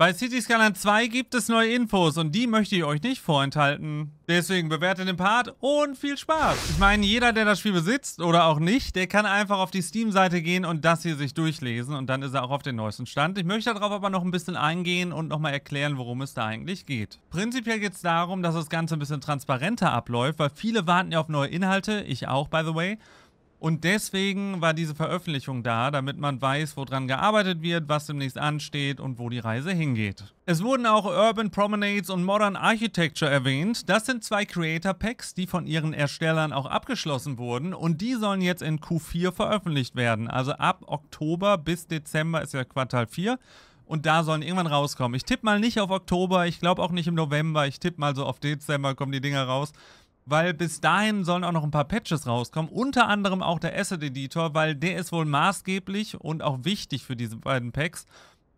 Bei Cityscanner 2 gibt es neue Infos und die möchte ich euch nicht vorenthalten. Deswegen bewertet den Part und viel Spaß. Ich meine, jeder, der das Spiel besitzt oder auch nicht, der kann einfach auf die Steam-Seite gehen und das hier sich durchlesen und dann ist er auch auf den neuesten Stand. Ich möchte darauf aber noch ein bisschen eingehen und nochmal erklären, worum es da eigentlich geht. Prinzipiell geht es darum, dass das Ganze ein bisschen transparenter abläuft, weil viele warten ja auf neue Inhalte, ich auch, by the way. Und deswegen war diese Veröffentlichung da, damit man weiß, woran gearbeitet wird, was demnächst ansteht und wo die Reise hingeht. Es wurden auch Urban Promenades und Modern Architecture erwähnt. Das sind zwei Creator Packs, die von ihren Erstellern auch abgeschlossen wurden und die sollen jetzt in Q4 veröffentlicht werden. Also ab Oktober bis Dezember ist ja Quartal 4 und da sollen irgendwann rauskommen. Ich tippe mal nicht auf Oktober, ich glaube auch nicht im November, ich tippe mal so auf Dezember kommen die Dinger raus weil bis dahin sollen auch noch ein paar Patches rauskommen, unter anderem auch der Asset Editor, weil der ist wohl maßgeblich und auch wichtig für diese beiden Packs.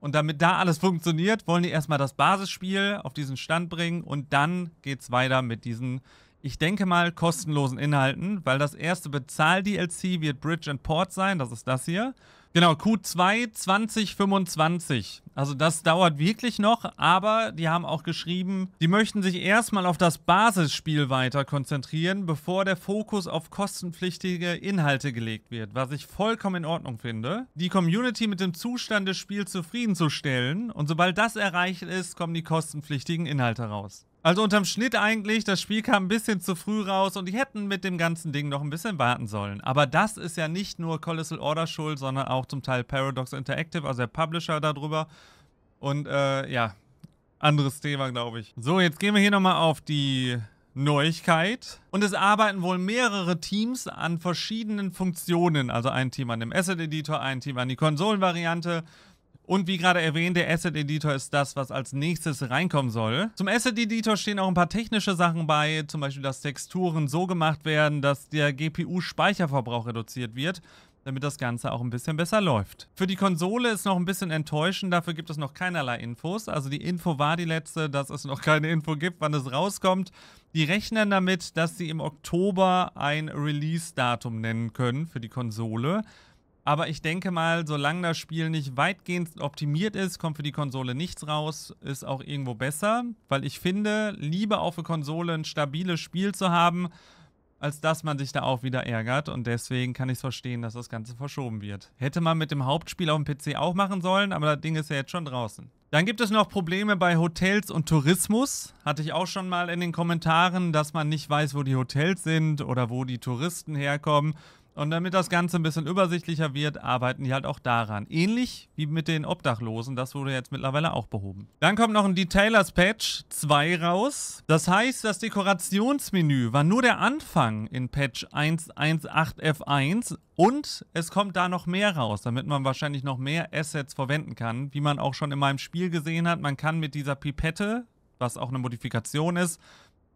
Und damit da alles funktioniert, wollen die erstmal das Basisspiel auf diesen Stand bringen und dann geht es weiter mit diesen ich denke mal, kostenlosen Inhalten, weil das erste Bezahl-DLC wird Bridge and Port sein, das ist das hier. Genau, Q2 2025. Also das dauert wirklich noch, aber die haben auch geschrieben, die möchten sich erstmal auf das Basisspiel weiter konzentrieren, bevor der Fokus auf kostenpflichtige Inhalte gelegt wird, was ich vollkommen in Ordnung finde. Die Community mit dem Zustand des Spiels zufriedenzustellen und sobald das erreicht ist, kommen die kostenpflichtigen Inhalte raus. Also unterm Schnitt eigentlich, das Spiel kam ein bisschen zu früh raus und die hätten mit dem ganzen Ding noch ein bisschen warten sollen. Aber das ist ja nicht nur Colossal Order schuld, sondern auch zum Teil Paradox Interactive, also der Publisher darüber. Und äh, ja, anderes Thema, glaube ich. So, jetzt gehen wir hier nochmal auf die Neuigkeit. Und es arbeiten wohl mehrere Teams an verschiedenen Funktionen. Also ein Team an dem Asset Editor, ein Team an die Konsolenvariante und wie gerade erwähnt, der Asset Editor ist das, was als nächstes reinkommen soll. Zum Asset Editor stehen auch ein paar technische Sachen bei, zum Beispiel, dass Texturen so gemacht werden, dass der GPU-Speicherverbrauch reduziert wird damit das Ganze auch ein bisschen besser läuft. Für die Konsole ist noch ein bisschen enttäuschend, dafür gibt es noch keinerlei Infos. Also die Info war die letzte, dass es noch keine Info gibt, wann es rauskommt. Die rechnen damit, dass sie im Oktober ein Release-Datum nennen können für die Konsole. Aber ich denke mal, solange das Spiel nicht weitgehend optimiert ist, kommt für die Konsole nichts raus, ist auch irgendwo besser. Weil ich finde, lieber auf der Konsole ein stabiles Spiel zu haben, als dass man sich da auch wieder ärgert. Und deswegen kann ich es verstehen, dass das Ganze verschoben wird. Hätte man mit dem Hauptspiel auf dem PC auch machen sollen, aber das Ding ist ja jetzt schon draußen. Dann gibt es noch Probleme bei Hotels und Tourismus. Hatte ich auch schon mal in den Kommentaren, dass man nicht weiß, wo die Hotels sind oder wo die Touristen herkommen. Und damit das Ganze ein bisschen übersichtlicher wird, arbeiten die halt auch daran. Ähnlich wie mit den Obdachlosen, das wurde jetzt mittlerweile auch behoben. Dann kommt noch ein Detailers Patch 2 raus. Das heißt, das Dekorationsmenü war nur der Anfang in Patch 118F1 und es kommt da noch mehr raus, damit man wahrscheinlich noch mehr Assets verwenden kann. Wie man auch schon in meinem Spiel gesehen hat, man kann mit dieser Pipette, was auch eine Modifikation ist,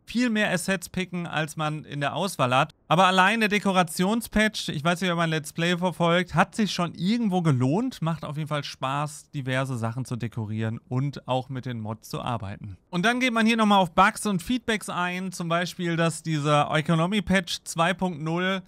viel mehr Assets picken, als man in der Auswahl hat. Aber allein der Dekorationspatch, ich weiß nicht, ob man Let's Play verfolgt, hat sich schon irgendwo gelohnt. Macht auf jeden Fall Spaß, diverse Sachen zu dekorieren und auch mit den Mods zu arbeiten. Und dann geht man hier nochmal auf Bugs und Feedbacks ein. Zum Beispiel, dass dieser Economy Patch 2.0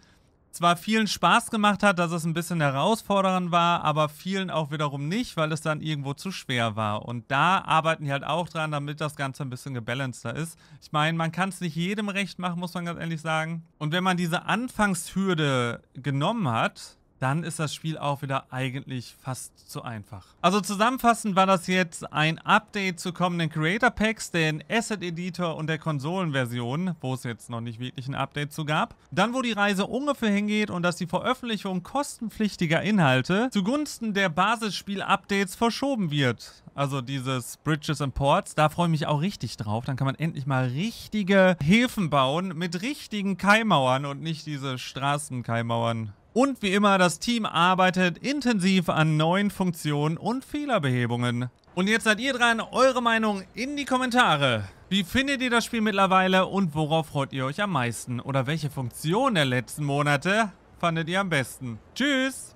zwar vielen Spaß gemacht hat, dass es ein bisschen herausfordernd war, aber vielen auch wiederum nicht, weil es dann irgendwo zu schwer war. Und da arbeiten die halt auch dran, damit das Ganze ein bisschen gebalancer ist. Ich meine, man kann es nicht jedem recht machen, muss man ganz ehrlich sagen. Und wenn man diese Anfangshürde genommen hat, dann ist das Spiel auch wieder eigentlich fast zu einfach. Also zusammenfassend war das jetzt ein Update zu kommenden Creator Packs, den Asset Editor und der Konsolenversion, wo es jetzt noch nicht wirklich ein Update zu gab. Dann, wo die Reise ungefähr hingeht und dass die Veröffentlichung kostenpflichtiger Inhalte zugunsten der Basisspiel-Updates verschoben wird. Also dieses Bridges and Ports, da freue ich mich auch richtig drauf. Dann kann man endlich mal richtige Häfen bauen mit richtigen Keimauern und nicht diese Straßenkaimauern. Und wie immer, das Team arbeitet intensiv an neuen Funktionen und Fehlerbehebungen. Und jetzt seid ihr dran, eure Meinung in die Kommentare. Wie findet ihr das Spiel mittlerweile und worauf freut ihr euch am meisten? Oder welche Funktion der letzten Monate fandet ihr am besten? Tschüss!